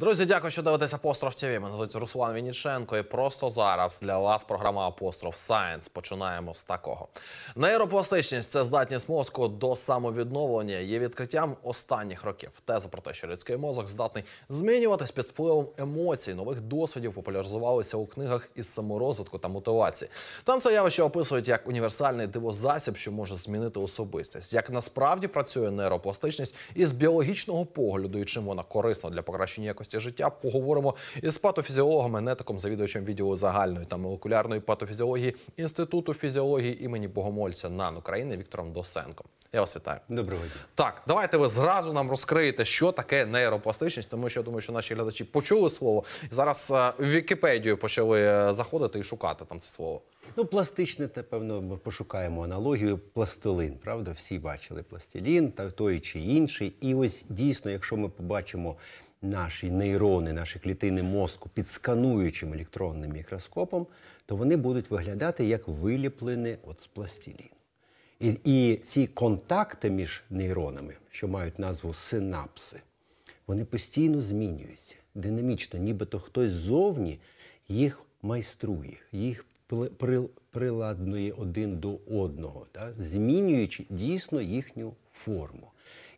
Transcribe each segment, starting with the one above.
Друзі, дякую, що дивитесь «Апостроф ТВ». Мене звуть Руслан Вініченко. І просто зараз для вас програма Апостроф Сайенс. Починаємо з такого. Нейропластичність це здатність мозку до самовідновлення. Є відкриттям останніх років. Теза про те, що людський мозок здатний змінюватись під впливом емоцій, нових досвідів популяризувалися у книгах із саморозвитку та мотивації. Там це явище описують як універсальний дивозасіб, що може змінити особистість, як насправді працює нейропластичність із біологічного погляду, і чим вона корисна для покращення якості якості життя. Поговоримо із патофізіологом, енетиком, завідувачем відділу загальної та молекулярної патофізіології інституту фізіології імені Богомольця НАН України Віктором Досенком. Я вас вітаю. Доброго дня. так. Давайте ви зразу нам розкриєте, що таке нейропластичність, тому що я думаю, що наші глядачі почули слово і зараз е, в Вікіпедію почали е, заходити і шукати там це слово. Ну, пластичне, те, певно, ми пошукаємо аналогію пластилин, правда? Всі бачили пластилін, та той чи інший. І ось дійсно, якщо ми побачимо наші нейрони, наші клітини мозку під скануючим електронним мікроскопом, то вони будуть виглядати як виліплені от з пластиліну. І, і ці контакти між нейронами, що мають назву синапси, вони постійно змінюються динамічно, нібито хтось ззовні їх майструє, їх приладнує один до одного, так? змінюючи дійсно їхню форму.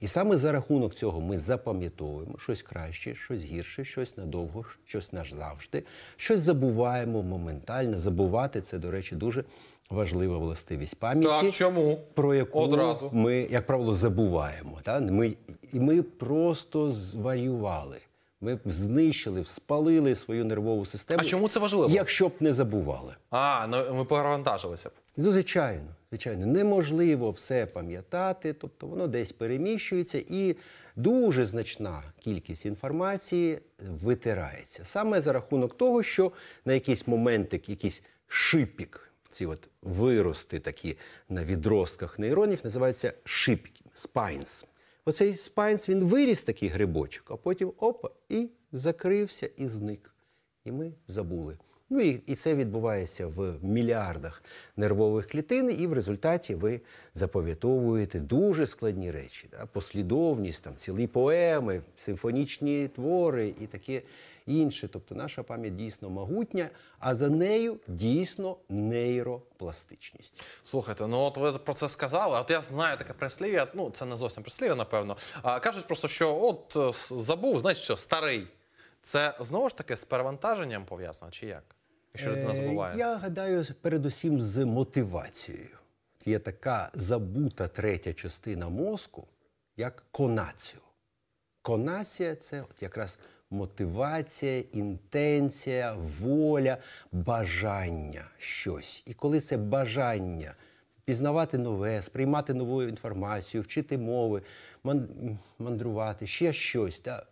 І саме за рахунок цього ми запам'ятовуємо щось краще, щось гірше, щось надовго, щось назавжди, щось забуваємо моментально. Забувати це, до речі, дуже важлива властивість пам'яті, Так, чому про яку Одразу. ми, як правило, забуваємо. Та ми і ми просто зварювали. Ми б знищили, спалили свою нервову систему. А чому це важливо? Якщо б не забували. А, ну ми перевантажилися б. Ну, звичайно звичайно, неможливо все пам'ятати, тобто воно десь переміщується, і дуже значна кількість інформації витирається. Саме за рахунок того, що на якийсь моментик, якийсь шипік, ці от вирости такі на відростках нейронів, називаються шипіки, спайнс. Оцей спайнс він виріс такий грибочок, а потім опа, і закрився і зник. І ми забули. Ну і, і це відбувається в мільярдах нервових клітин, і в результаті ви заповітовуєте дуже складні речі, да? послідовність, там цілі поеми, симфонічні твори і таке інше. Тобто наша пам'ять дійсно могутня, а за нею дійсно нейропластичність. Слухайте, ну от ви про це сказали. От я знаю таке прислів'я. Ну це не зовсім прислів'я, напевно. А кажуть просто, що от е, забув, значить що старий. Це знову ж таки з перевантаженням пов'язано, чи як? Що до нас е, буває? Я гадаю, передусім з мотивацією. Є така забута третя частина мозку, як конацію. Конація це от якраз мотивація, інтенція, воля, бажання щось. І коли це бажання пізнавати нове, сприймати нову інформацію, вчити мови, мандрувати, ще щось, та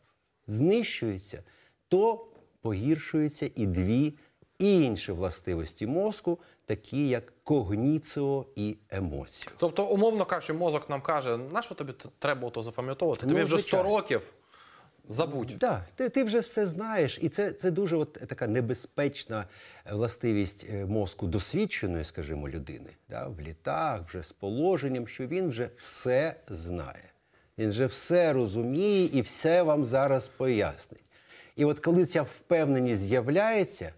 знищується, то погіршуються і дві інші властивості мозку, такі як когніціо і емоцію. Тобто, умовно кажучи, мозок нам каже, на що тобі треба то запам'ятовувати? Тобі ну, вже 100 років. Забудь. Так, да, ти ти вже все знаєш, і це це дуже от така небезпечна е, властивість е, мозку досвідченої, скажімо, людини. Да, В літах, вже з положенням, що він вже все знає, він же все розуміє і все вам зараз пояснить. І от коли ця впевненість з'являється,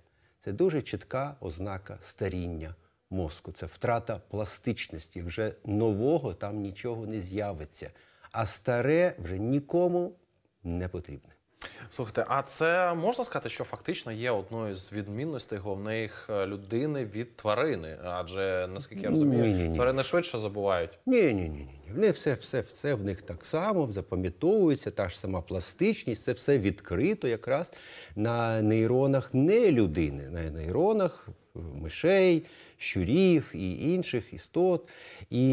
це дуже чітка ознака старіння мозку. Це втрата пластичності. Вже нового там нічого не з'явиться, а старе вже нікому не потрібне. Слухайте, а це можна сказати, що фактично є одною з відмінностей головних е, людини від тварини? Адже наскільки я розумію, ні, ні, ні. тварини швидше забувають. Ні, ні, ні. Вони все все все в них так само запам'ятовується, та ж сама пластичність, це все відкрито якраз на нейронах не людини, на нейронах мишей, щурів і інших істот, і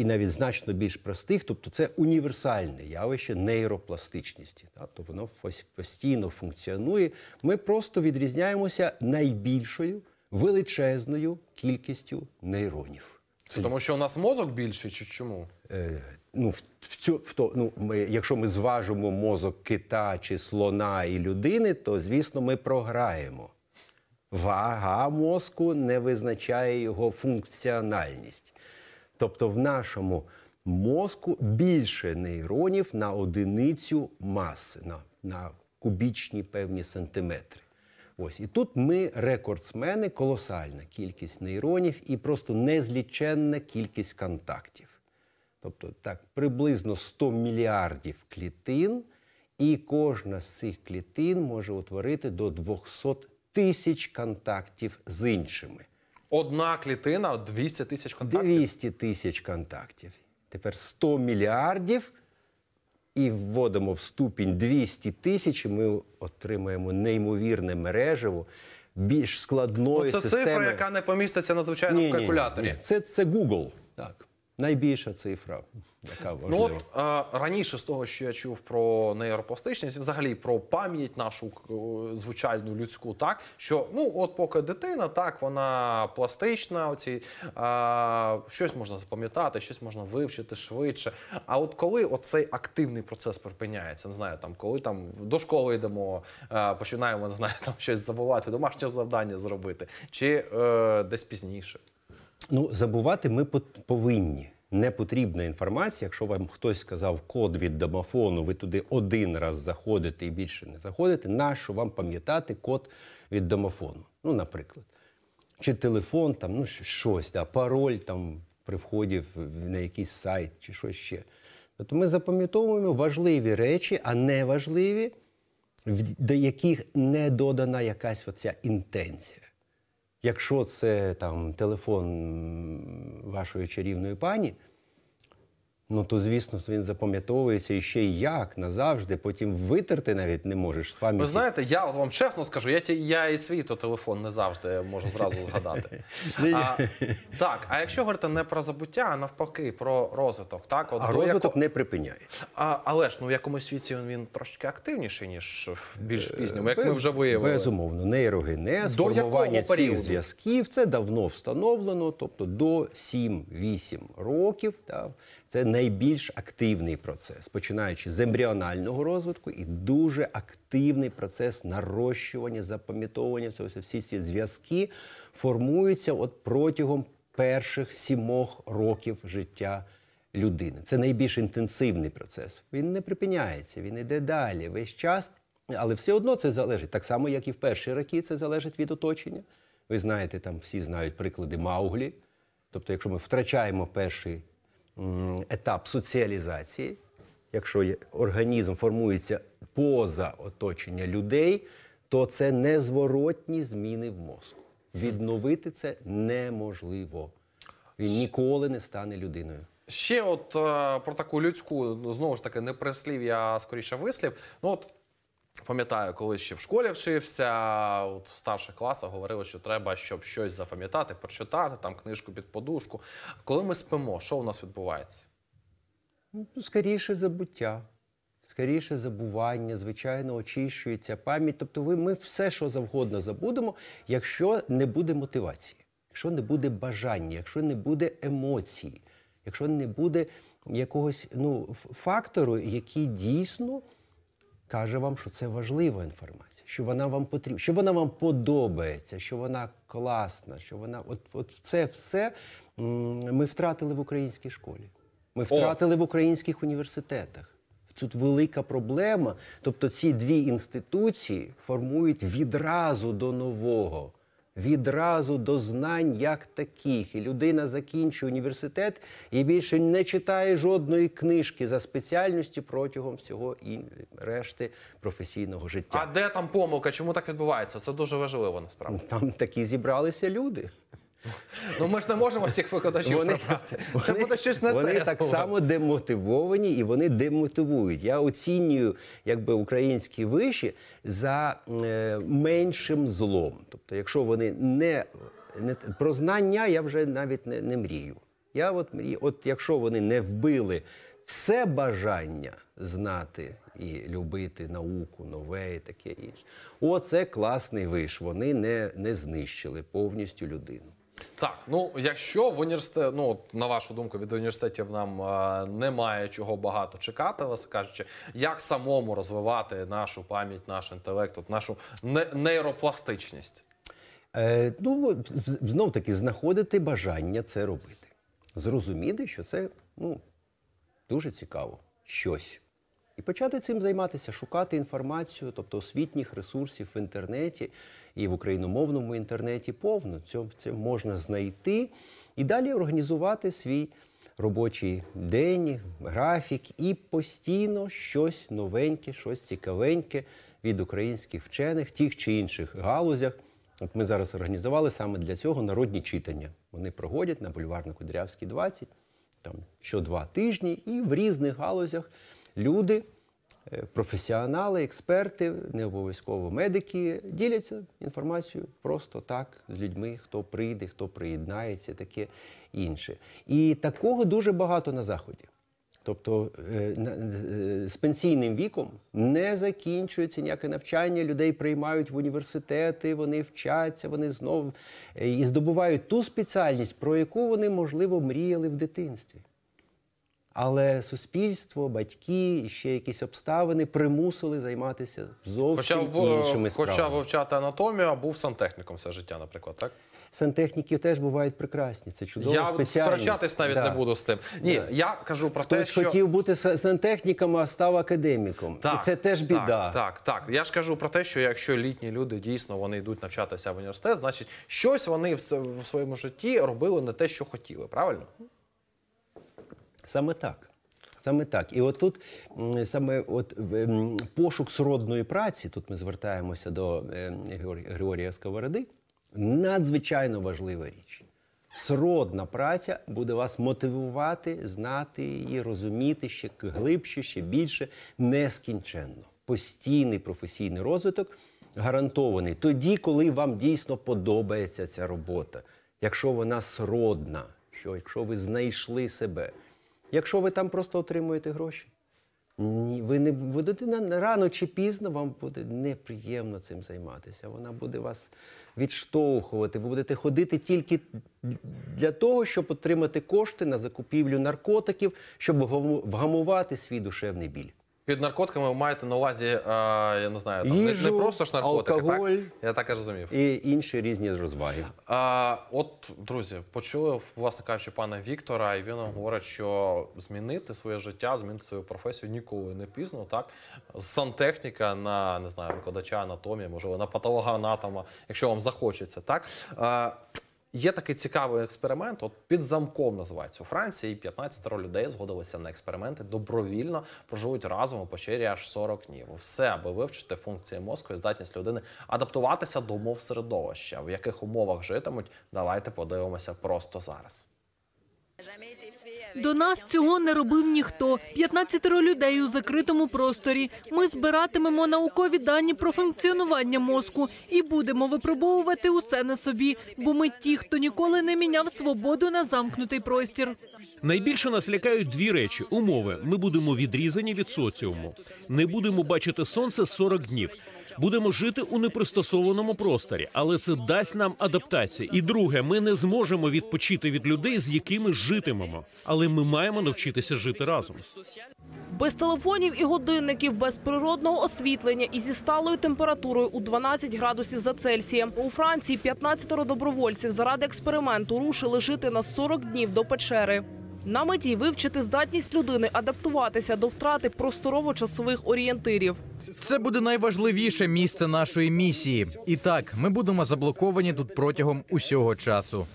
і навіть значно більш простих. Тобто це універсальне явище нейропластичності. Тобто воно постійно функціонує. Ми просто відрізняємося найбільшою величезною кількістю нейронів. Це тому, що у нас мозок більший, чи чому? Е, ну, в, в цю, в то, ну, ми, Якщо ми зважимо мозок кита чи слона і людини, то, звісно, ми програємо. Вага мозку не визначає його функціональність. Тобто, в нашому мозку більше нейронів на одиницю маси, на, на кубічні певні сантиметри. Ось і тут ми рекордсмени, колосальна кількість нейронів і просто незліченна кількість контактів. Тобто так, приблизно 100 мільярдів клітин, і кожна з цих клітин може утворити до 200 тисяч контактів з іншими. Одна клітина 200 тисяч контактів. 200 тисяч контактів. Тепер 100 мільярдів і вводимо в ступінь 200 тисяч, ми отримаємо неймовірне мережево. Більш складної Оце системи. Це цифра, яка не поміститься на звичайному ні, калькуляторі. Ні, ні. Це це Google. Так. Найбільша цифра, яка важлива. Ну от е, раніше з того, що я чув про нейропластичність, взагалі про пам'ять нашу е, звичайну людську, так що ну от поки дитина, так вона пластична, оці е, щось можна запам'ятати, щось можна вивчити швидше. А от коли оцей активний процес припиняється, не знаю, там коли там до школи йдемо, е, починаємо не знаю, там щось забувати, домашнє завдання зробити, чи е, десь пізніше. Ну, забувати ми повинні. Не потрібна інформація, якщо вам хтось сказав код від домофону, ви туди один раз заходите і більше не заходите, нащо вам пам'ятати код від домофону? Ну, наприклад, чи телефон, там, ну щось, да, пароль там при вході на якийсь сайт чи що ще. Тобто ми запам'ятовуємо важливі речі, а не важливі, до яких не додана якась оця інтенція. Якщо це там телефон вашої чарівної пані. Ну то звісно, він запам'ятовується і ще як назавжди. Потім витерти навіть не можеш з пам'яті. Ви знаєте, я вам чесно скажу, я я і свій то телефон не завжди можу зразу згадати. а, так, а якщо говорити не про забуття, а навпаки, про розвиток, так от а розвиток яко... не припиняє. А, але ж ну в якомусь світі він, він трошки активніший ніж в більш е, пізньому, як ми вже виявили. Безумовно, нейрогенез, до формування цих зв'язків. Це давно встановлено, тобто до 7-8 років. Так, це найбільш активний процес, починаючи з ембріонального розвитку, і дуже активний процес нарощування, запам'ятовування цього. всі ці зв'язки формуються от протягом перших сімох років життя. Людини це найбільш інтенсивний процес. Він не припиняється, він йде далі весь час, але все одно це залежить так само, як і в перші роки це залежить від оточення. Ви знаєте, там всі знають приклади Мауглі. Тобто, якщо ми втрачаємо перший етап соціалізації, якщо організм формується поза оточення людей, то це незворотні зміни в мозку. Відновити це неможливо. Він ніколи не стане людиною. Ще от е, про таку людську знову ж таки не прислів'я, а скоріше вислів. Ну от Пам'ятаю, коли ще в школі вчився, от в старших класах говорили, що треба, щоб щось запам'ятати, прочитати, там книжку під подушку. Коли ми спимо, що у нас відбувається? Ну, скоріше забуття, скоріше забування, звичайно, очищується пам'ять. Тобто, ви ми все, що завгодно забудемо, якщо не буде мотивації, якщо не буде бажання, якщо не буде емоції, якщо не буде якогось ну, фактору, який дійсно каже вам, що це важлива інформація, що вона вам потрібна, що вона вам подобається, що вона класна, що вона. От от це все ми втратили в українській школі. Ми втратили О. в українських університетах. Тут велика проблема. Тобто ці дві інституції формують відразу до нового відразу до знань як таких. І людина закінчує університет і більше не читає жодної книжки за спеціальності протягом всього і решти професійного життя. А де там помилка? Чому так відбувається? Це дуже важливо насправді. Там такі зібралися люди. Ну ми ж не можемо всіх викладачів вони, прибрати. Це буде щось не Вони те, так само демотивовані і вони демотивують. Я оцінюю якби українські виші за е, меншим злом. Тобто, якщо вони не, не про знання, я вже навіть не, не мрію. Я от мрію, от якщо вони не вбили все бажання знати. І любити науку, нове і таке інше. оце класний виш. Вони не не знищили повністю людину. Так, ну якщо в університет, ну на вашу думку, від університетів нам е, немає чого багато чекати, вас кажучи, як самому розвивати нашу пам'ять, наш інтелект, от, нашу не нейропластичність? Е, ну знов таки знаходити бажання це робити, зрозуміти, що це ну дуже цікаво щось. І почати цим займатися, шукати інформацію, тобто освітніх ресурсів в інтернеті і в україномовному інтернеті повно це можна знайти і далі організувати свій робочий день, графік і постійно щось новеньке, щось цікавеньке від українських вчених, тих чи інших галузях. От ми зараз організували саме для цього народні читання. Вони проходять на бульварно-кудрявській 20, там що два тижні, і в різних галузях люди Е, професіонали, експерти, не обов'язково медики діляться інформацією просто так з людьми, хто прийде, хто приєднається, таке інше. І такого дуже багато на заході. Тобто е, е, з пенсійним віком не закінчується ніяке навчання, людей приймають в університети, вони вчаться, вони знову і здобувають ту спеціальність, про яку вони можливо мріяли в дитинстві. Але суспільство, батьки ще якісь обставини примусили займатися зовсім хоча, іншими справами. Хоча вивчати анатомію, а був сантехніком все життя, наприклад, так. Сантехніки теж бувають прекрасні. Це чудово. Я сперечатись навіть да. не буду з тим. Ні, да. я кажу про Хтось те, що хотів бути сантехніком, а став академіком. Так, І це теж біда. Так, так, так. Я ж кажу про те, що якщо літні люди дійсно вони йдуть навчатися в університет, значить щось вони в своєму житті робили не те, що хотіли, правильно? Саме так. Саме так. І отут саме от пошук сродної праці, тут ми звертаємося до е, Григорія Сковороди, надзвичайно важлива річ. Сродна праця буде вас мотивувати, знати її, розуміти ще глибше, ще більше, нескінченно. Постійний професійний розвиток гарантований тоді, коли вам дійсно подобається ця робота. Якщо вона сродна, що якщо ви знайшли себе якщо ви там просто отримуєте гроші. Ні, ви не будете рано чи пізно, вам буде неприємно цим займатися. Вона буде вас відштовхувати. Ви будете ходити тільки для того, щоб отримати кошти на закупівлю наркотиків, щоб вгамувати свій душевний біль. Під наркотиками ви маєте на увазі, е, я не знаю, там, Їжу, не, не просто ж наркотики, алкоголь так? Я так і розумів. І інші різні розваги. А, от, друзі, почули, власне кажучи, пана Віктора, і він нам говорить, що змінити своє життя, змінити свою професію ніколи не пізно. Так? Сантехніка на не знаю, викладача анатомії, можливо, на патологоанатома, якщо вам захочеться. так? А, Є такий цікавий експеримент. От під замком називається у Франції. 15 людей згодилися на експерименти. Добровільно проживуть разом у печері аж 40 днів. Все, аби вивчити функції мозку і здатність людини адаптуватися до умов середовища, в яких умовах житимуть. Давайте подивимося просто зараз. До нас цього не робив ніхто. 15 людей у закритому просторі. Ми збиратимемо наукові дані про функціонування мозку і будемо випробовувати усе на собі. Бо ми ті, хто ніколи не міняв свободу на замкнутий простір. Найбільше нас лякають дві речі: умови: ми будемо відрізані від соціуму, не будемо бачити сонце 40 днів. Будемо жити у непристосованому просторі, але це дасть нам адаптацію. І друге, ми не зможемо відпочити від людей, з якими житимемо, але ми маємо навчитися жити разом. Без телефонів і годинників, без природного освітлення і зі сталою температурою у 12 градусів за Цельсієм у Франції 15 добровольців заради експерименту рушили жити на 40 днів до печери. На меті вивчити здатність людини адаптуватися до втрати просторово-часових орієнтирів. Це буде найважливіше місце нашої місії. І так, ми будемо заблоковані тут протягом усього часу.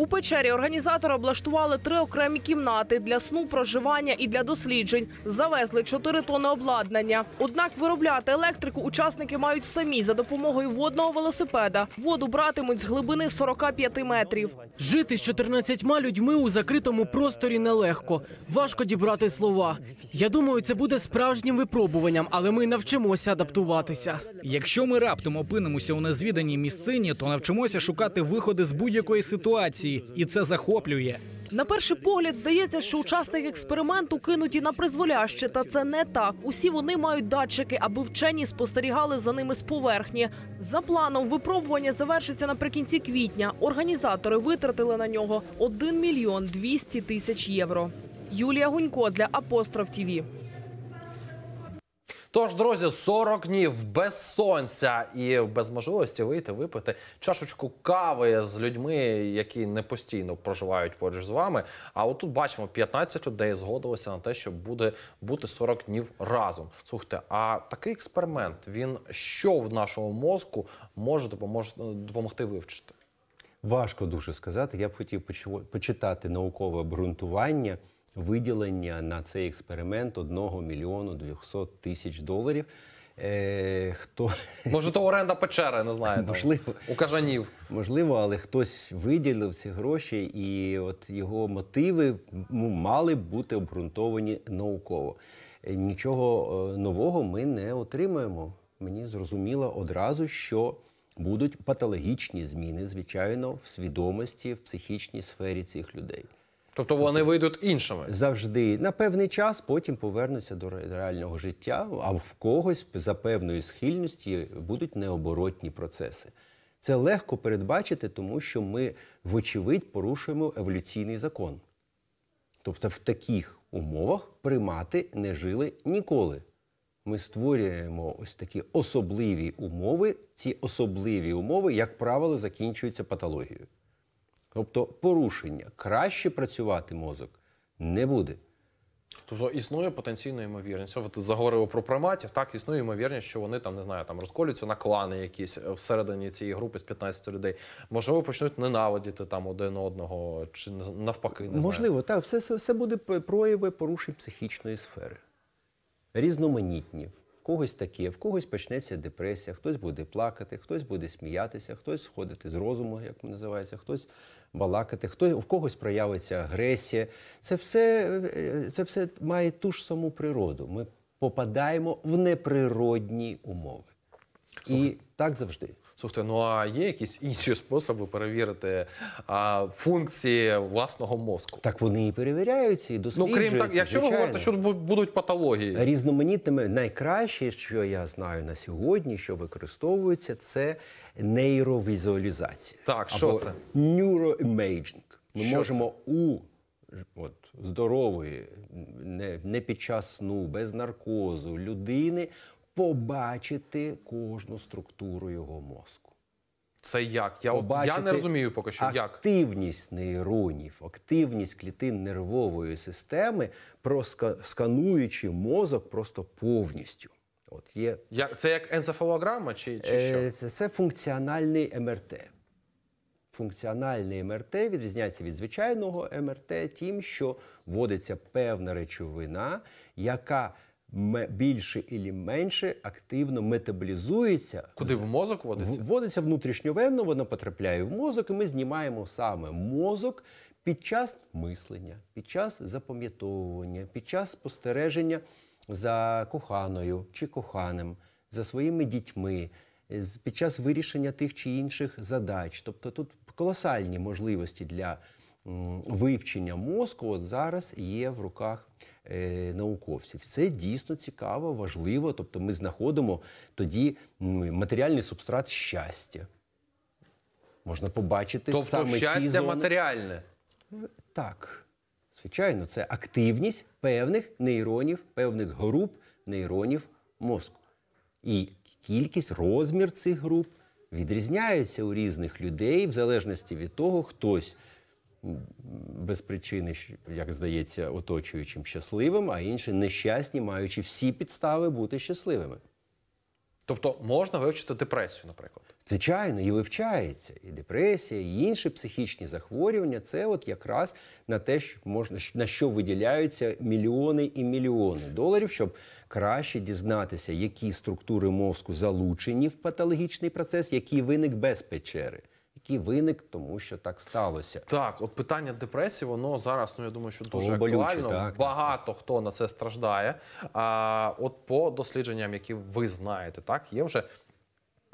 У печері організатори облаштували три окремі кімнати для сну, проживання і для досліджень. Завезли 4 тони обладнання. Однак виробляти електрику учасники мають самі за допомогою водного велосипеда. Воду братимуть з глибини 45 метрів. Жити з 14 людьми у закритому просторі нелегко. Важко дібрати слова. Я думаю, це буде справжнім випробуванням, але ми навчимося адаптуватися. Якщо ми раптом опинимося у незвіданій місцині, то навчимося шукати виходи з будь-якої ситуації емоції, і це захоплює. На перший погляд здається, що учасники експерименту кинуті на призволяще, та це не так. Усі вони мають датчики, аби вчені спостерігали за ними з поверхні. За планом випробування завершиться наприкінці квітня. Організатори витратили на нього 1 мільйон 200 тисяч євро. Юлія Гунько для апостроф Тіві. Тож, друзі, 40 днів без сонця і без можливості вийти випити чашечку кави з людьми, які не постійно проживають поруч з вами. А отут бачимо 15 людей згодилися на те, що буде бути 40 днів разом. Слухайте, а такий експеримент він що в нашому мозку може допомогти вивчити? Важко дуже сказати. Я б хотів почитати наукове обґрунтування виділення на цей експеримент 1 мільйону 200 тисяч доларів. Е, хто... Може, то оренда печери, не знаю. Можливо. У кажанів. Можливо, але хтось виділив ці гроші, і от його мотиви мали бути обґрунтовані науково. Е, нічого е, нового ми не отримаємо. Мені зрозуміло одразу, що будуть патологічні зміни, звичайно, в свідомості, в психічній сфері цих людей. Тобто вони вийдуть іншими завжди на певний час, потім повернуться до реального життя, а в когось за певної схильності будуть необоротні процеси. Це легко передбачити, тому що ми, вочевидь, порушуємо еволюційний закон. Тобто, в таких умовах примати не жили ніколи. Ми створюємо ось такі особливі умови. Ці особливі умови, як правило, закінчуються патологією. Тобто порушення краще працювати мозок не буде. Тобто існує потенційна ймовірність. Ви заговорили про приматів. Так існує ймовірність, що вони там не знаю, там розколюються на клани якісь е, всередині цієї групи з 15 людей. Можливо, почнуть ненавидіти там один одного чи навпаки. не Можливо, знаю. так все все буде прояви порушень психічної сфери, різноманітні. В когось таке, в когось почнеться депресія, хтось буде плакати, хтось буде сміятися, хтось сходити з розуму, як називається, хтось балакати, хто в когось проявиться агресія. Це все е, це все має ту ж саму природу. Ми попадаємо в неприродні умови. Слухай. І так завжди. Слухайте, ну а є якісь інші способи перевірити а, функції власного мозку? Так вони і перевіряються, і досліджуються. Ну крім так, якщо ви говорите, що будуть патології різноманітними, найкраще, що я знаю на сьогодні, що використовується, це нейровізуалізація. Так, що або це neuroimaging. Ми що можемо це? у От здорової, не не під час сну, без наркозу людини побачити кожну структуру його мозку. Це як? Я побачити я не розумію поки що. як. Активність нейронів, активність клітин нервової системи, проскануючи мозок просто повністю. От є... Як, Це як енцефалограма чи чи що? Е, це, це функціональний МРТ. Функціональний МРТ відрізняється від звичайного МРТ тим, що вводиться певна речовина, яка більше і менше активно метаболізується. Куди в мозок вводиться? Вводиться внутрішньовенно, воно потрапляє в мозок, і ми знімаємо саме мозок під час мислення, під час запам'ятовування, під час спостереження за коханою чи коханим, за своїми дітьми, під час вирішення тих чи інших задач. Тобто тут колосальні можливості для вивчення мозку от зараз є в руках Е, науковців. Це дійсно цікаво, важливо. Тобто, ми знаходимо тоді матеріальний субстрат щастя. Можна побачити тобто, саме щастя ті зони. матеріальне. Так, звичайно, це активність певних нейронів, певних груп нейронів мозку. І кількість, розмір цих груп відрізняється у різних людей в залежності від того, хтось без причини, як здається, оточуючим щасливим, а інші нещасні, маючи всі підстави бути щасливими. Тобто можна вивчити депресію, наприклад. Звичайно, і вивчається. І депресія, і інші психічні захворювання це от якраз на те, що можна на що виділяються мільйони і мільйони доларів, щоб краще дізнатися, які структури мозку залучені в патологічний процес, який виник без печери який виник, тому що так сталося. Так, от питання депресії, воно зараз, ну я думаю, що дуже О, болюче, актуально. так, Багато хто на це страждає. А от по дослідженням, які ви знаєте, так є вже.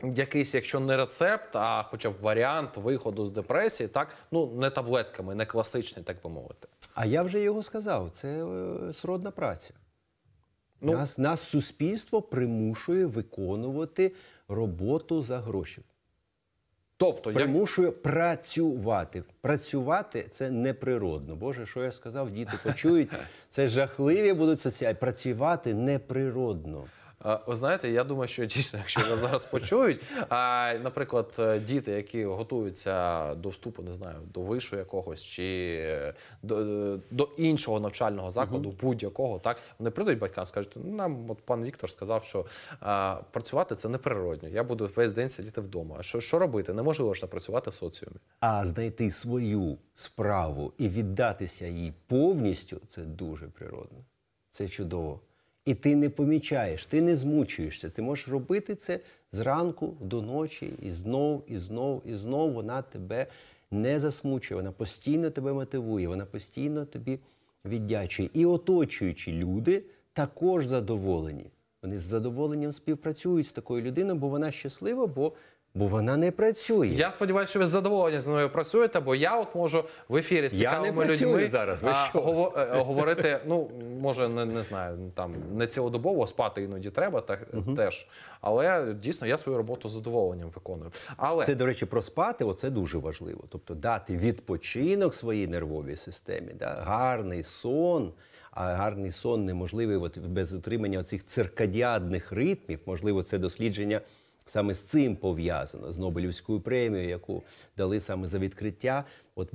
Якийсь, якщо не рецепт, а хоча б варіант виходу з депресії, так ну не таблетками, не класичний, так би мовити. А я вже його сказав. Це е, сродна праця. Ну, нас, нас суспільство примушує виконувати роботу за гроші. Тобто примушує як... працювати. Працювати це неприродно. Боже, що я сказав, діти почують. Це жахливі будуть соціальні. Працювати неприродно. Е, ви знаєте, я думаю, що дійсно, якщо нас зараз почують, а наприклад, е, діти, які готуються до вступу, не знаю, до вишу якогось чи е, до до іншого навчального закладу, uh будь-якого, так вони прийдуть батькам, скажуть, нам от пан Віктор сказав, що а, працювати це неприродньо. Я буду весь день сидіти вдома. А що що робити? Неможливо ж працювати в соціумі, а знайти свою справу і віддатися їй повністю це дуже природно. Це чудово. І ти не помічаєш, ти не змучуєшся. Ти можеш робити це зранку до ночі, і знов, і знов, і знов вона тебе не засмучує, вона постійно тебе мотивує, вона постійно тобі віддячує. І оточуючі люди також задоволені. Вони з задоволенням співпрацюють з такою людиною, бо вона щаслива, бо бо вона не працює. Я сподіваюся, що ви з з нею працюєте, бо я от можу в ефірі з цікавими людьми зараз. Ви а, що? Гов... Е, говорити. Ну може, не, не знаю, там не цілодобово спати іноді треба, так угу. теж. Але дійсно я свою роботу з задоволенням виконую. Але це до речі, про спати оце дуже важливо. Тобто дати відпочинок своїй нервовій системі, да гарний сон. А гарний сон неможливий от без отримання цих циркадіадних ритмів. Можливо, це дослідження саме з цим пов'язано, з Нобелівською премією, яку дали саме за відкриття от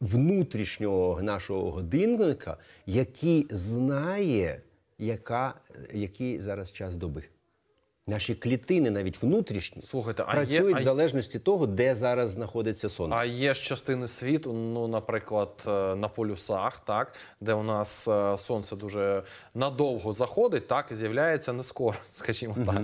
внутрішнього нашого годинника, який знає, яка, який зараз час доби. Наші клітини, навіть внутрішні, слухайте, а працюють є, а... в залежності того, де зараз знаходиться сонце. А є ж частини світу, ну, наприклад, е, на полюсах, так де у нас е, сонце дуже надовго заходить, так і з'являється не скоро, скажімо так.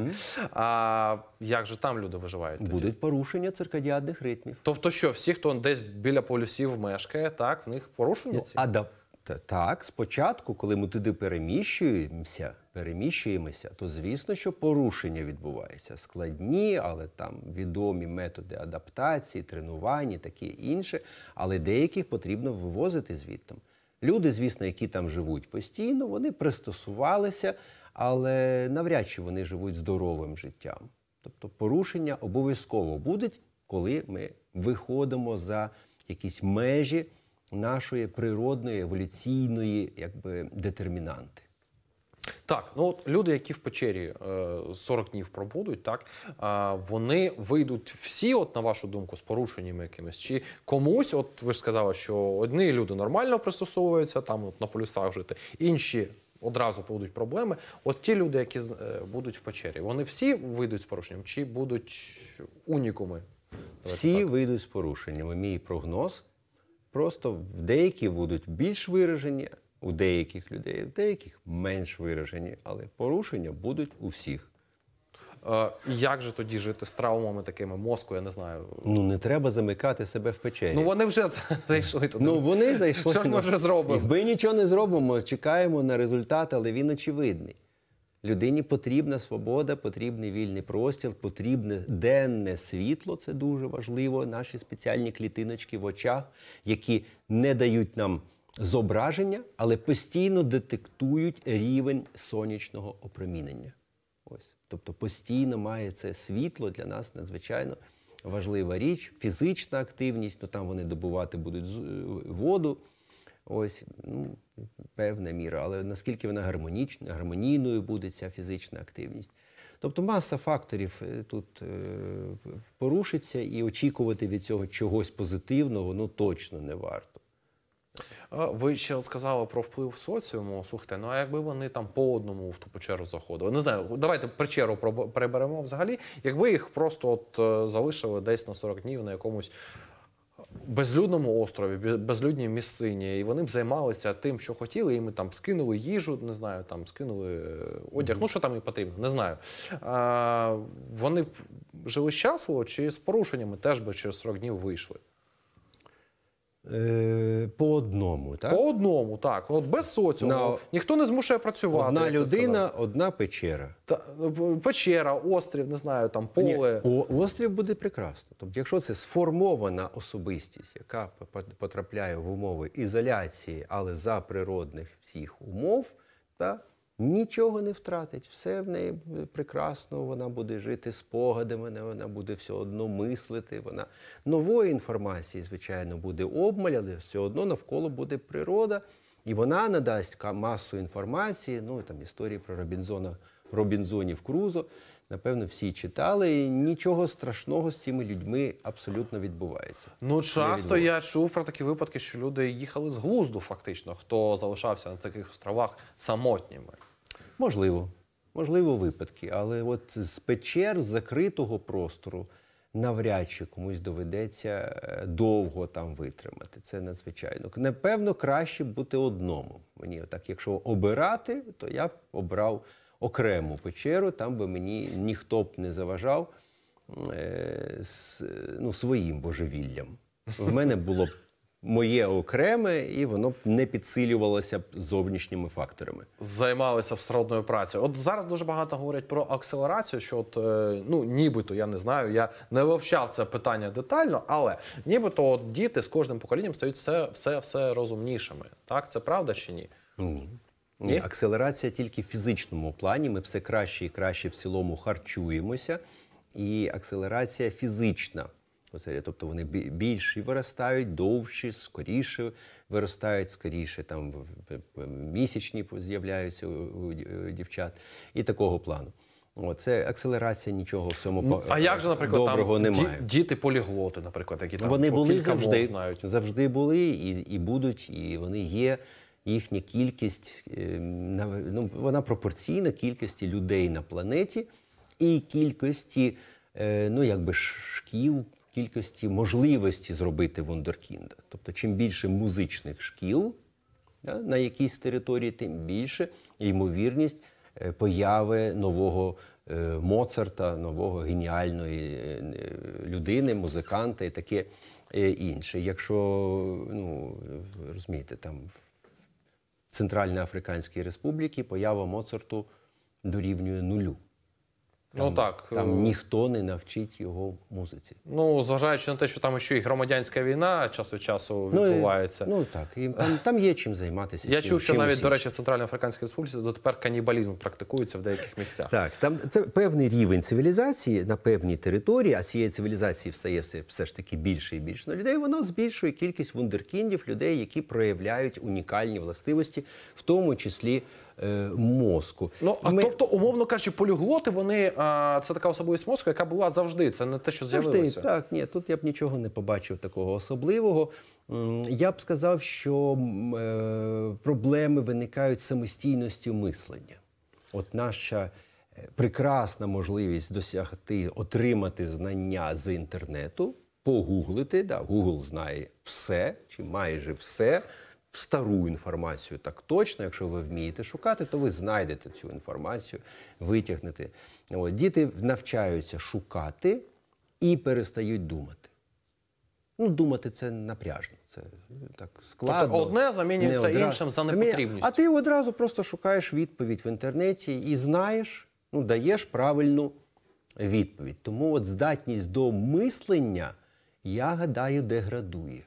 А як же там люди виживають? Тоді? Будуть порушення циркадіадних ритмів. Тобто, що всі, хто десь біля полюсів мешкає, так в них порушення ну, ці? Ну, адап Е, так, спочатку, коли ми туди переміщуємося, переміщуємося, то звісно, що порушення відбувається. Складні, але там відомі методи адаптації, тренувань, і таке інше. Але деяких потрібно вивозити звідти. Люди, звісно, які там живуть постійно, вони пристосувалися, але навряд чи вони живуть здоровим життям. Тобто порушення обов'язково будуть, коли ми виходимо за якісь межі нашої природної еволюційної якби, детермінанти. Так, ну от люди, які в печері 40 е, днів пробудуть, так вони вийдуть всі, от на вашу думку, з порушеннями якимись. чи комусь, от ви ж сказали, що одні люди нормально пристосовуються, там от на полюсах жити, інші одразу будуть проблеми. От ті люди, які е, будуть в печері, вони всі вийдуть з порушенням, чи будуть унікуми? Всі так. вийдуть з порушеннями. Мій прогноз Просто в деякі будуть більш виражені у деяких людей, в деяких менш виражені, але порушення будуть у всіх. Е, Як же тоді жити з травмами такими мозку? Я не знаю. Ну не треба замикати себе в печері. Ну вони вже зайшли туди. Ну вони зайшли. Що ж ми вже зробимо? Ми нічого не зробимо, чекаємо на результат, але він очевидний. Людині потрібна свобода, потрібний вільний простір, потрібне денне світло. Це дуже важливо. Наші спеціальні клітиночки в очах, які не дають нам зображення, але постійно детектують рівень сонячного опромінення. Ось, тобто постійно має це світло для нас надзвичайно важлива річ, фізична активність, ну там вони добувати будуть е, воду. Ось ну, певна міра, але наскільки вона гармонічна, гармонійною буде ця фізична активність. Тобто маса факторів е, тут е, порушиться, і очікувати від цього чогось позитивного ну точно не варто. Ви ще сказали про вплив соціуму. Слухайте, ну а якби вони там по одному в тупу чергу заходили? Не знаю, давайте при переберемо взагалі, якби їх просто от е, залишили десь на 40 днів на якомусь безлюдному острові, безлюдній місцині, і вони б займалися тим, що хотіли. і ми там скинули їжу, не знаю, там скинули е, одяг. Ну що там і потрібно, не знаю. А, Вони б жили щасливо чи з порушеннями теж би через 40 днів вийшли. Е, по одному, так? По одному, так. От без соціуму. На... Ніхто не змушує працювати. Одна людина, одна печера. Та, е, печера, острів, не знаю, там поле. Ні, острів буде прекрасно. Тобто, якщо це сформована особистість, яка потрапляє в умови ізоляції, але за природних всіх умов, та нічого не втратить, все в неї прекрасно, вона буде жити спогадами, вона буде все одно мислити. Вона нової інформації, звичайно, буде обмаль, але все одно навколо буде природа, і вона надасть масу інформації. Ну там історії про Робінзона Робінзонів Крузо. Напевно, всі читали, і нічого страшного з цими людьми абсолютно відбувається. Ну часто я чув про такі випадки, що люди їхали з глузду, фактично, хто залишався на таких островах самотніми. Можливо, можливо, випадки. Але от з печер з закритого простору навряд чи комусь доведеться е, довго там витримати. Це надзвичайно. Напевно, краще бути одному. Мені так, якщо обирати, то я б обрав окрему печеру, там би мені ніхто б не заважав е, ну, своїм божевіллям. В мене було б моє окреме, і воно б не підсилювалося б зовнішніми факторами. Займалися абстрактною працею. От зараз дуже багато говорять про акселерацію. Що от е, ну нібито я не знаю, я не вивчав це питання детально, але нібито от діти з кожним поколінням стають все, все, все розумнішими. Так це правда чи ні? Ні. Ні, акселерація тільки в фізичному плані. Ми все краще і краще в цілому харчуємося, і акселерація фізична. Оце, тобто вони більші виростають, довші, скоріше виростають, скоріше там місячні з'являються у дівчат і такого плану. О, це акселерація нічого в цьому ну, по А як же, наприклад, доброго там немає. діти поліглоти, наприклад, які там вони були завжди знають. завжди були і і будуть, і вони є. Їхня кількість е, ну, вона пропорційна кількості людей на планеті і кількості е, ну якби шкіл, кількості можливості зробити Вундеркінда. Тобто, чим більше музичних шкіл да, на якійсь території, тим більше ймовірність е, появи нового е, Моцарта, нового геніальної е, людини, музиканта і таке інше. Якщо ну, розумієте, там в Центральноафриканській республіці поява Моцарту дорівнює нулю. Ну там, ну так там е, ніхто не навчить його музиці. Ну зважаючи на те, що там ще і громадянська війна час від часу відбувається. Ну, і, ну так і там, там є чим займатися. Я чув, що навіть до речі, в Центральноафриканській республіці дотепер канібалізм практикується в деяких місцях. Так там це певний рівень цивілізації на певній території. А цієї цивілізації встає все, все ж таки більше і більше на ну, людей. Воно збільшує кількість вундеркіндів, людей, які проявляють унікальні властивості, в тому числі. Е, мозку. Ну а Ми... тобто, умовно кажучи, поліглоти вони а, це така особливість мозку, яка була завжди. Це не те, що з'явилося. Так, ні, тут я б нічого не побачив такого особливого. Я б сказав, що е, проблеми виникають з самостійністю мислення. От наша е, прекрасна можливість досягти, отримати знання з інтернету, погуглити. Да, Google знає все чи майже все. В стару інформацію. Так точно, якщо ви вмієте шукати, то ви знайдете цю інформацію, витягнете. От, Діти навчаються шукати і перестають думати. Ну, думати це напряжно, це ну, так тобто складно. Тобто одне замінюється одразу... іншим за непотрібністю. А ти одразу просто шукаєш відповідь в інтернеті і знаєш, ну даєш правильну відповідь. Тому от здатність до мислення, я гадаю, деградує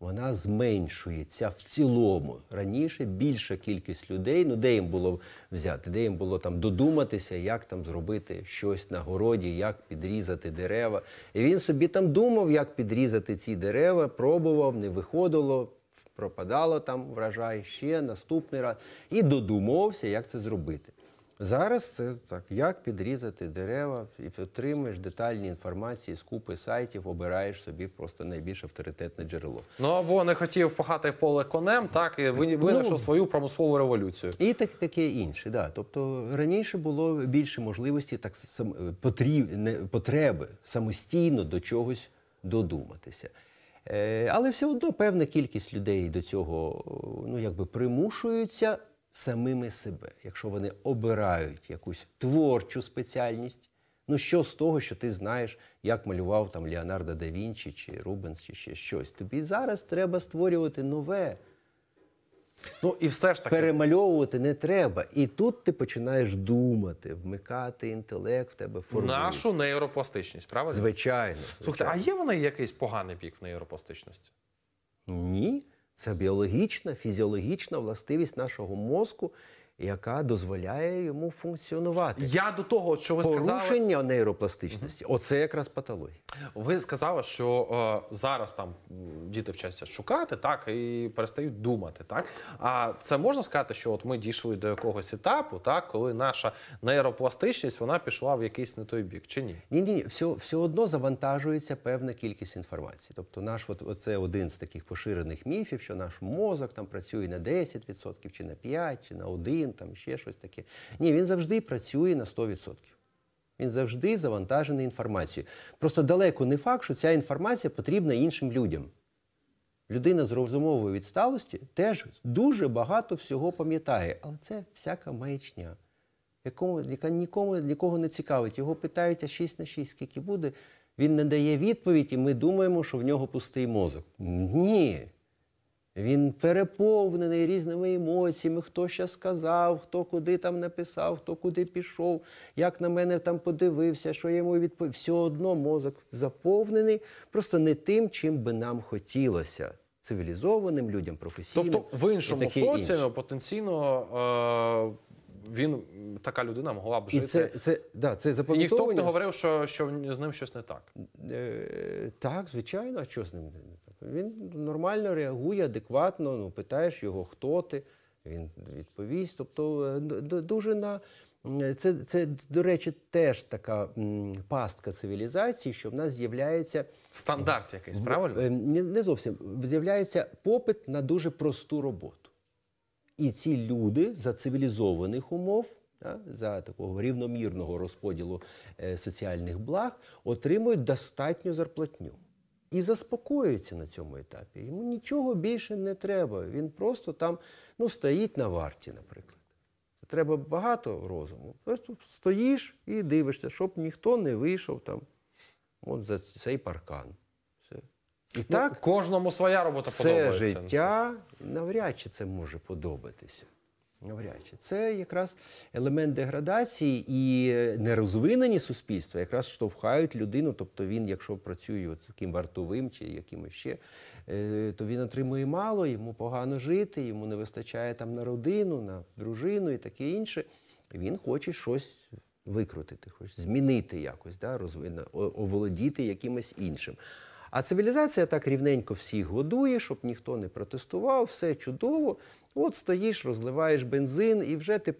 вона зменшується в цілому. Раніше більша кількість людей, ну де їм було взяти, де їм було там додуматися, як там зробити щось на городі, як підрізати дерева. І він собі там думав, як підрізати ці дерева, пробував, не виходило. Пропадало там врожай ще наступний раз і додумався, як це зробити. Зараз це так, як підрізати дерева, і отримуєш детальні інформації з купи сайтів, обираєш собі просто найбільш авторитетне джерело. Ну або не хотів пахати поле конем, так і ну. винайшов ну, свою промислову революцію. І так таке інше. Да. Тобто раніше було більше можливості так сам потріб, не, потреби самостійно до чогось додуматися. Е, але все одно певна кількість людей до цього ну якби примушуються самими себе, якщо вони обирають якусь творчу спеціальність. Ну, що з того, що ти знаєш, як малював там Леонардо да Вінчі чи Рубенс, чи ще щось. Тобі зараз треба створювати нове. Ну, і все ж таки... Перемальовувати не треба. І тут ти починаєш думати, вмикати інтелект в тебе формується. Нашу нейропластичність, правильно? Звичайно. звичайно. Слухайте, а є в неї якийсь поганий бік в нейропластичності? Ні. Це біологічна, фізіологічна властивість нашого мозку, яка дозволяє йому функціонувати. Я до того, що ви порушення сказали... порушення нейропластичності, угу. оце якраз патологія. Ви сказали, що е, зараз там діти вчаться шукати, так і перестають думати. Так а це можна сказати, що от ми дійшли до якогось етапу, так коли наша нейропластичність вона пішла в якийсь не той бік, чи ні? Ні, ні, все, все одно завантажується певна кількість інформації. Тобто, наш от це один з таких поширених міфів, що наш мозок там працює на 10% чи на 5%, чи на 1% один, там ще щось таке. Ні, він завжди працює на 100%. Він завжди завантажений інформацією. Просто далеко не факт, що ця інформація потрібна іншим людям. Людина з розумової відсталості теж дуже багато всього пам'ятає, але це всяка маячня, якому, яка нікому нікого не цікавить. Його питають, а 6 на 6 скільки буде. Він не дає відповідь, і ми думаємо, що в нього пустий мозок. Ні. Він переповнений різними емоціями, хто ще сказав, хто куди там написав, хто куди пішов, як на мене там подивився, що йому відповів. Все одно мозок заповнений просто не тим, чим би нам хотілося. Цивілізованим людям, професійним. Тобто в іншому соціумі потенційно. Е він така людина могла б жити. І це це, да, це да, ніхто б не говорив, що що з ним щось не так. Е, Так, звичайно, а що з ним не так? Він нормально реагує, адекватно, ну, питаєш його, хто ти, він відповість. Тобто е, дуже на. Це, це, до речі, теж така пастка цивілізації, що в нас з'являється стандарт якийсь, правильно? Е, не, не зовсім з'являється попит на дуже просту роботу. І ці люди за цивілізованих умов, за такого рівномірного розподілу е, соціальних благ, отримують достатню зарплатню і заспокоюється на цьому етапі. Йому нічого більше не треба. Він просто там ну, стоїть на варті, наприклад. Це треба багато розуму. Просто стоїш і дивишся, щоб ніхто не вийшов там от за цей паркан. Все. І ну, так кожному своя робота це подобається. життя навряд чи це може подобатися. Навряд це якраз елемент деградації і нерозвинені суспільства якраз штовхають людину. Тобто він, якщо працює от таким вартовим чи якимось ще, е, то він отримує мало, йому погано жити, йому не вистачає там на родину, на дружину і таке інше. Він хоче щось викрутити, хоче змінити якось, да, розвина, оволодіти якимось іншим. А цивілізація так рівненько всіх годує, щоб ніхто не протестував, все чудово. От стоїш, розливаєш бензин, і вже ти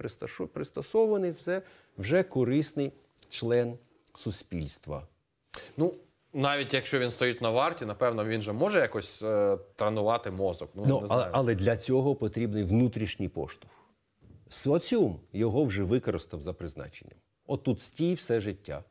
пристосований, все вже корисний член суспільства. Ну, навіть якщо він стоїть на варті, напевно, він же може якось е, тренувати мозок. Ну, ну не знаю. Але, для цього потрібний внутрішній поштовх. Соціум його вже використав за призначенням. Отут стій все життя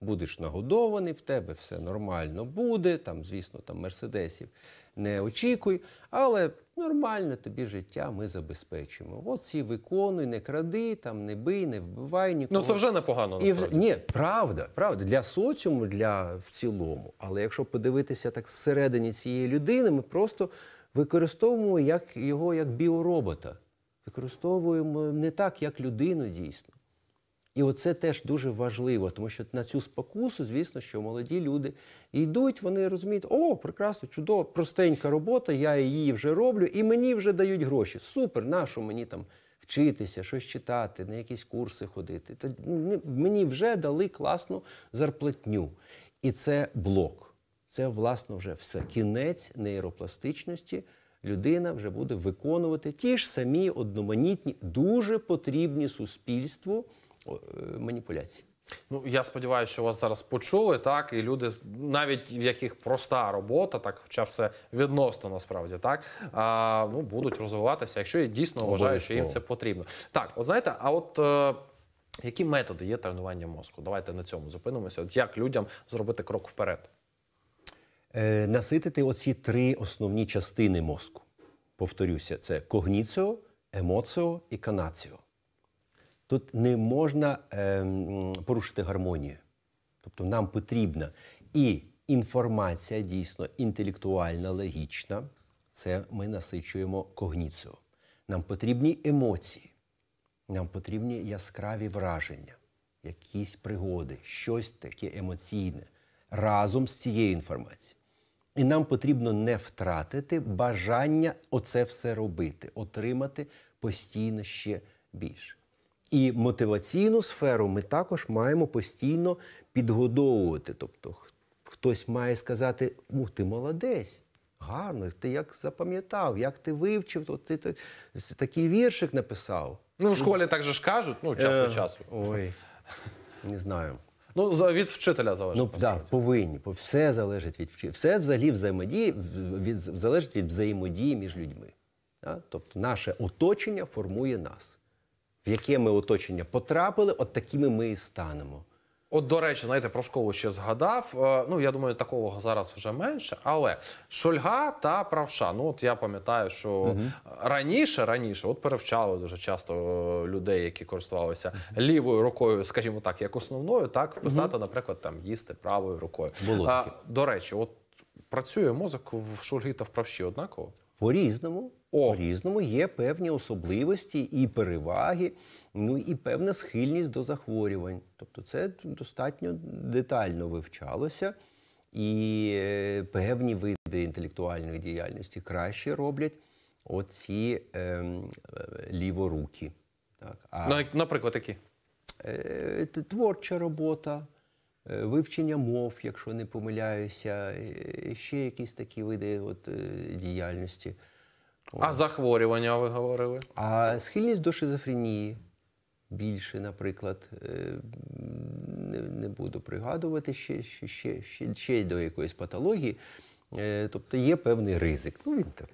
будеш нагодований, в тебе все нормально буде. Там, звісно, там мерседесів не очікуй, але нормально тобі життя ми забезпечимо. От ці виконуй, не кради, там не бий, не вбивай нікого. Ну це вже непогано. І Ні, правда, правда, для соціуму, для в цілому. Але якщо подивитися так зсередині цієї людини, ми просто використовуємо як його як біоробота. Використовуємо не так, як людину дійсно. І оце теж дуже важливо, тому що на цю спокусу, звісно, що молоді люди йдуть, вони розуміють, о, прекрасно, чудово, простенька робота, я її вже роблю, і мені вже дають гроші. Супер, нащо мені там вчитися, щось читати, на якісь курси ходити. Та ну, мені вже дали класну зарплатню. І це блок. Це, власне, вже все. Кінець нейропластичності. Людина вже буде виконувати ті ж самі одноманітні, дуже потрібні суспільству. Е, маніпуляцій. Ну я сподіваюся, що вас зараз почули так, і люди, навіть в яких проста робота, так хоча все відносно насправді так а, ну будуть розвиватися, якщо я дійсно вважаю, що їм це потрібно. Так, от знаєте, а от. Е, які методи є тренування мозку? Давайте на цьому зупинимося. От Як людям зробити крок вперед? Е, наситити оці три основні частини мозку. Повторюся: це когніціо, емоціо і канаціо. Тут не можна ем, порушити гармонію. Тобто нам потрібна і інформація дійсно інтелектуальна, логічна. Це ми насичуємо когніцію. Нам потрібні емоції, нам потрібні яскраві враження, якісь пригоди, щось таке емоційне разом з цією інформацією. І нам потрібно не втратити бажання оце все робити, отримати постійно ще більше. І мотиваційну сферу ми також маємо постійно підгодовувати. Тобто, хтось має сказати: ну, ти молодець, гарно, ти як запам'ятав, як ти вивчив, то ти, ти такий віршик написав. Ну, в школі так же ж кажуть, ну, час е, від часу. Ой, не знаю. Ну, від вчителя залежить. Ну, так, повинні. Все залежить від вчителя. Все взагалі взаємодії, від, залежить від взаємодії між людьми. Так? Тобто наше оточення формує нас в яке ми оточення потрапили, от такими ми і станемо. От, до речі, знаєте, про школу ще згадав. Е, ну я думаю, такого зараз вже менше. Але шольга та правша. Ну от я пам'ятаю, що угу. раніше, раніше, от перевчали дуже часто е, людей, які користувалися лівою рукою, скажімо так, як основною, так писати, угу. наприклад, там їсти правою рукою. Було е, а, до речі, от працює мозок в шульгі та в правші однаково по різному по різному є певні особливості і переваги, ну і певна схильність до захворювань. Тобто, це достатньо детально вивчалося, і е, певні види інтелектуальної діяльності краще роблять оці ем, е, ліворукі. Так, а, ну, Наприклад, які? Е, творча робота. Е, вивчення мов, якщо не помиляюся, е, ще якісь такі види от, діяльності. А захворювання ви говорили? А схильність до шизофренії більше, наприклад, е, не не буду пригадувати ще ще, ще, ще, ще до якоїсь патології. Е, тобто є певний ризик. Ну, він так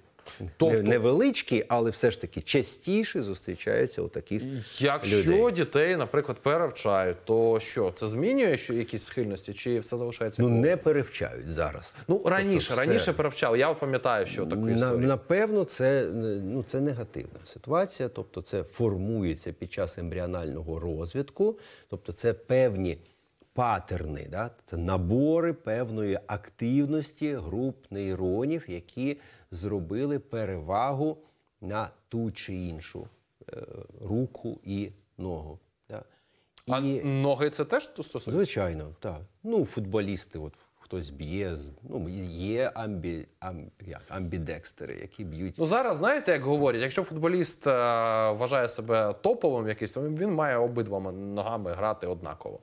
тобто невеличкі, але все ж таки частіше зустрічаються у таких якщо людей. дітей, наприклад, перевчають, то що це змінює що якісь схильності, чи все залишається? Ну не перевчають зараз. Ну раніше тобто, раніше все... перевчали. Я пам'ятаю, що таку історію. напевно, це ну це негативна ситуація, тобто це формується під час ембріонального розвитку, тобто це певні. Патерни, да? це набори певної активності груп нейронів, які зробили перевагу на ту чи іншу е, руку і ногу. А і... ноги це теж стосується? Звичайно, так. Ну, футболісти, от хтось б'є, ну є амбі, ам, як, амбідекстери, які б'ють. Ну зараз знаєте, як говорять, якщо футболіст е, вважає себе топовим, якийсь, він має обидва ногами грати однаково.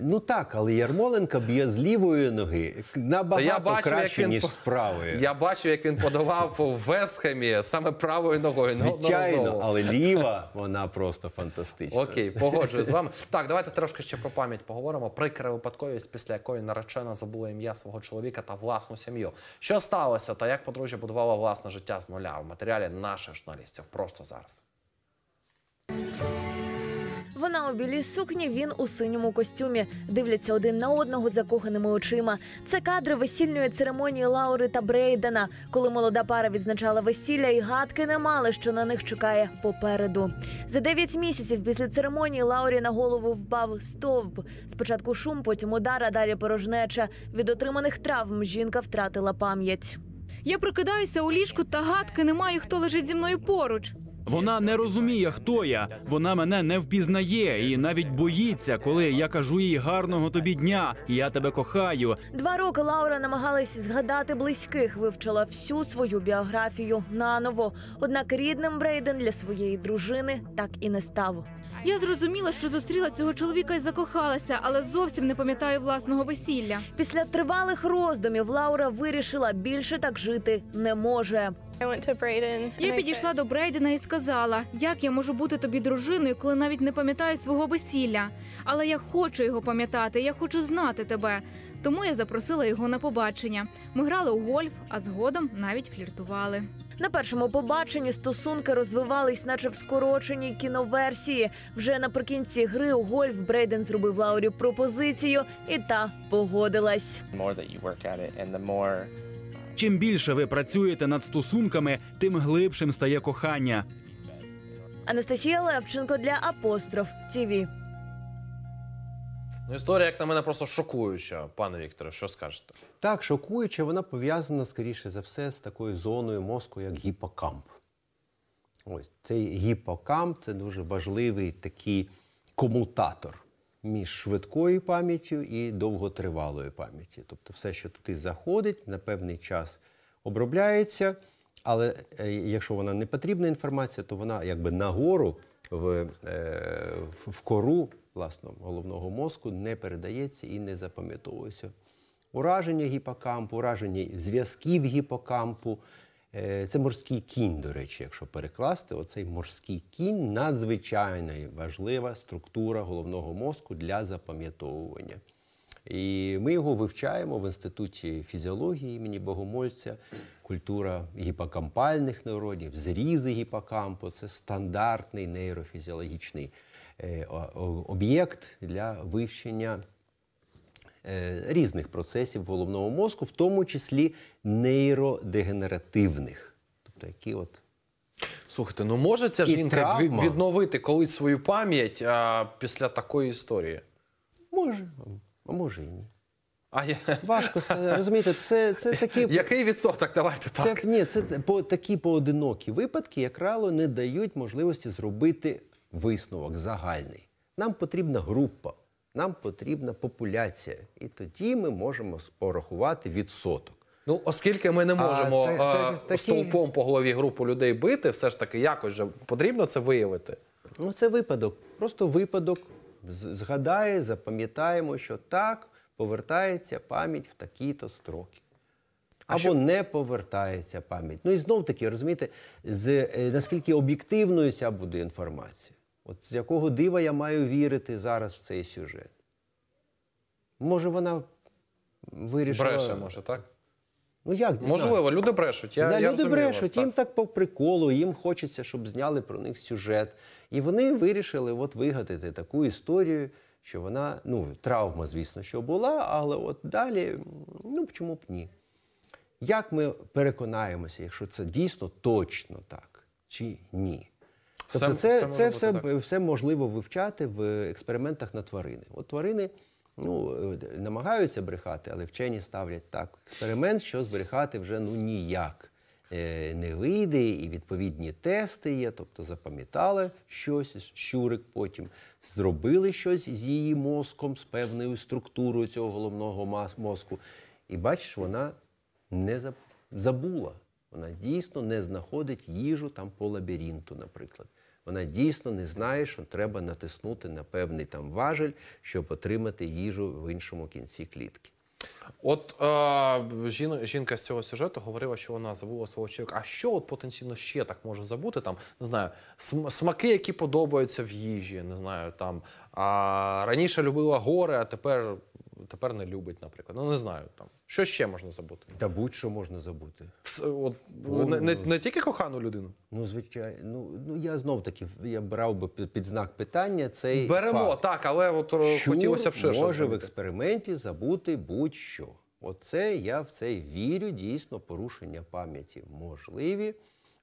Ну так, але Ярмоленка б'є з лівої ноги набагато я бачу, краще як він, ніж з правої. Я бачив, як він подавав в Вестхемі саме правою ногою. Звичайно, але ліва вона просто фантастична. Окей, погоджуюсь з вами. Так, давайте трошки ще про пам'ять поговоримо. Прикра випадковість, після якої наречена забула ім'я свого чоловіка та власну сім'ю. Що сталося, та як подружжя будувала власне життя з нуля в матеріалі наших журналістів просто зараз. Олена у білій сукні, він у синьому костюмі. Дивляться один на одного закоханими очима. Це кадри весільної церемонії Лаури та Брейдена, коли молода пара відзначала весілля, і гадки не мали, що на них чекає попереду. За дев'ять місяців після церемонії Лаурі на голову впав стовп. Спочатку шум, потім удар, а далі порожнеча. Від отриманих травм жінка втратила пам'ять. Я прокидаюся у ліжку та гадки немає, хто лежить зі мною поруч. Вона не розуміє, хто я. Вона мене не впізнає і навіть боїться, коли я кажу їй гарного тобі дня. Я тебе кохаю. Два роки Лаура намагалась згадати близьких, вивчила всю свою біографію наново. Однак рідним Брейден для своєї дружини так і не став. Я зрозуміла, що зустріла цього чоловіка і закохалася, але зовсім не пам'ятаю власного весілля. Після тривалих роздумів Лаура вирішила більше так жити не може. Я підійшла до Брейдена і сказала, як я можу бути тобі дружиною, коли навіть не пам'ятаю свого весілля. Але я хочу його пам'ятати, я хочу знати тебе. Тому я запросила його на побачення. Ми грали у гольф, а згодом навіть фліртували. На першому побаченні стосунки розвивались, наче в скороченій кіноверсії. Вже наприкінці гри у гольф Брейден зробив Лаурі пропозицію, і та погодилась. Uh, Чим більше ви працюєте над стосунками, тим глибшим стає кохання. Анастасія Левченко для апостроф Тіві. Ну, історія, як на мене, просто шокуюча, пане Вікторе, що скажете? Так, шокуюча, вона пов'язана, скоріше за все, з такою зоною мозку, як гіпокамп. Ось цей гіпокамп це дуже важливий такий комутатор між швидкою пам'яттю і довготривалою пам'яттю. Тобто, все, що туди заходить, на певний час обробляється, але е, якщо вона не потрібна інформація, то вона якби нагору в, е, в кору власного головного мозку не передається і не запам'ятовується. Ураження гіпокампу, ураження зв'язків гіпокампу. Е, це морський кінь, до речі, якщо перекласти, оцей морський кінь надзвичайно важлива структура головного мозку для запам'ятовування. І ми його вивчаємо в інституті фізіології імені Богомольця, культура гіпокампальних нейронів, зрізи гіпокампу це стандартний нейрофізіологічний. Е, об'єкт для вивчення е, різних процесів головного мозку, в тому числі нейродегенеративних. Тобто, які от Слухайте, ну може ця жінка травма. відновити колись свою пам'ять а, після такої історії? Може, а може і ні. А я... Важко сказати. Розумієте, це це такі. Який відсоток? Давайте так. Це, Ні, це по такі поодинокі випадки, як правило, не дають можливості зробити висновок загальний. Нам потрібна група, нам потрібна популяція. І тоді ми можемо порахувати відсоток. Ну, оскільки ми не можемо а, та, та, та, стовпом по голові групу людей бити, все ж таки якось же потрібно це виявити. Ну, це випадок. Просто випадок. Згадає, запам'ятаємо, що так повертається пам'ять в такі-то строки. Або що... не повертається пам'ять. Ну і знов таки розумієте, з е, наскільки об'єктивною ця буде інформація. От з якого дива я маю вірити зараз в цей сюжет? Може, вона вирішила. Бреше, може, так? Ну як Можливо, люди брешуть. Я, да, я Люди брешуть, вас, їм так по приколу, їм хочеться, щоб зняли про них сюжет. І вони вирішили от вигадати таку історію, що вона, ну, травма, звісно, що була, але от далі, ну чому б ні? Як ми переконаємося, якщо це дійсно точно так чи ні? Тобто все, це все це все, все можливо вивчати в експериментах на тварини. От тварини ну, е, намагаються брехати, але вчені ставлять так. Експеримент, що збрехати вже ну ніяк е, не вийде, і відповідні тести є. Тобто запам'ятали щось, щурик потім зробили щось з її мозком, з певною структурою цього головного мозку. І бачиш, вона не забула. Вона дійсно не знаходить їжу там по лабіринту, наприклад. Вона дійсно не знає, що треба натиснути на певний там важель, щоб отримати їжу в іншому кінці клітки. От е, жінка з цього сюжету говорила, що вона забула свого чоловіка. А що от потенційно ще так може забути? Там не знаю, смаки, які подобаються в їжі, не знаю, там а, раніше любила гори, а тепер тепер не любить, наприклад. Ну не знаю там. Що ще можна забути? Та будь-що можна забути. Вс- От, не, не, ну, не тільки кохану людину. Ну, звичайно, ну, ну я знов таки я брав би під, знак питання цей Беремо, факт. так, але от е, Щур хотілося б ще щось. може в експерименті забути будь-що. Оце я в це вірю. Дійсно, порушення пам'яті можливі.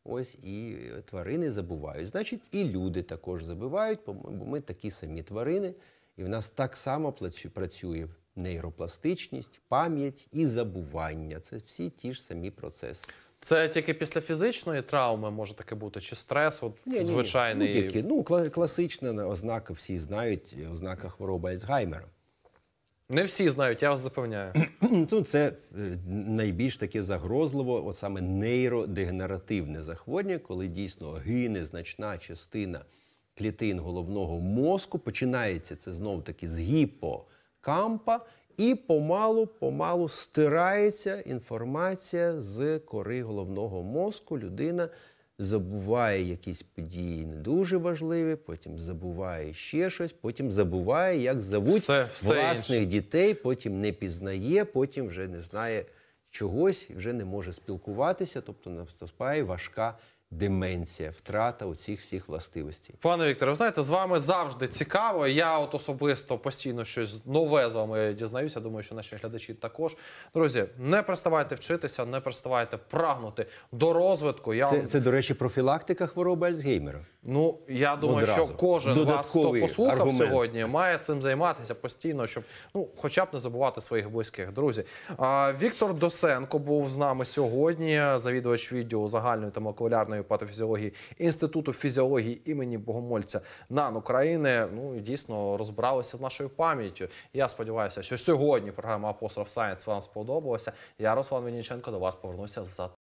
Ось і е, тварини забувають. Значить, і люди також забувають, бо ми такі самі тварини, і в нас так само працює нейропластичність, пам'ять і забування. Це всі ті ж самі процеси. Це тільки після фізичної травми може таке бути, чи стрес? От ні, звичайний ні, ні. Ну, класична ознака. Всі знають ознака хвороби Альцгаймера. Не всі знають, я вас запевняю. Ну, це е, найбільш таке загрозливо, от саме нейродегенеративне захворювання, коли дійсно гине значна частина клітин головного мозку. Починається це знов таки з гіпо кампа, і помалу-помалу стирається інформація з кори головного мозку. Людина забуває якісь події не дуже важливі, потім забуває ще щось, потім забуває, як зовуть все, все власних інше. дітей, потім не пізнає, потім вже не знає чогось, вже не може спілкуватися, тобто наступає важка деменція, втрата у цих всіх властивостей. Пане Вікторе, ви знаєте, з вами завжди цікаво. Я от особисто постійно щось нове з вами дізнаюся. Думаю, що наші глядачі також. Друзі, не переставайте вчитися, не переставайте прагнути до розвитку. Я це, це до речі, профілактика хвороби Альцгеймера. Ну я ну, думаю, Одразу. що кожен Додатковий вас, хто послухав аргумент. сьогодні, має цим займатися постійно, щоб ну, хоча б не забувати своїх близьких друзі. А, Віктор Досенко був з нами сьогодні, завідувач відділу загальної та молекулярної патофізіології інституту фізіології імені Богомольця НАН України. Ну і дійсно розбиралися з нашою пам'яттю. Я сподіваюся, що сьогодні програма Апостроф Сайенс вам сподобалася. Я Руслан Вінніченко, до вас повернуся за.